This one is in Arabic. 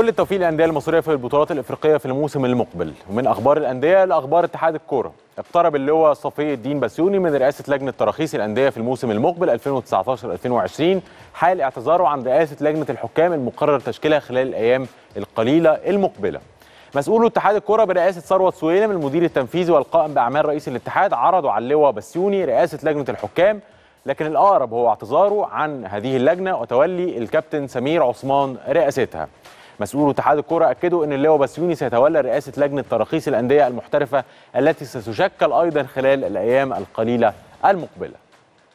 كل التوفيق للانديه المصريه في البطولات الافريقيه في الموسم المقبل ومن اخبار الانديه لاخبار اتحاد الكوره اقترب اللواء صفي الدين بسيوني من رئاسه لجنه تراخيص الانديه في الموسم المقبل 2019 2020 حال اعتذاره عن رئاسه لجنه الحكام المقرر تشكيلها خلال الايام القليله المقبله مسؤول اتحاد الكوره برئاسه ثروت سويلم المدير التنفيذي والقائم باعمال رئيس الاتحاد عرضوا على اللواء بسيوني رئاسه لجنه الحكام لكن الاقرب هو اعتذاره عن هذه اللجنه وتولي الكابتن سمير عثمان رئاستها مسؤول اتحاد الكرة أكدوا أن اللواء بسيوني سيتولى رئاسة لجنة تراخيص الأندية المحترفة التي ستشكل أيضا خلال الأيام القليلة المقبلة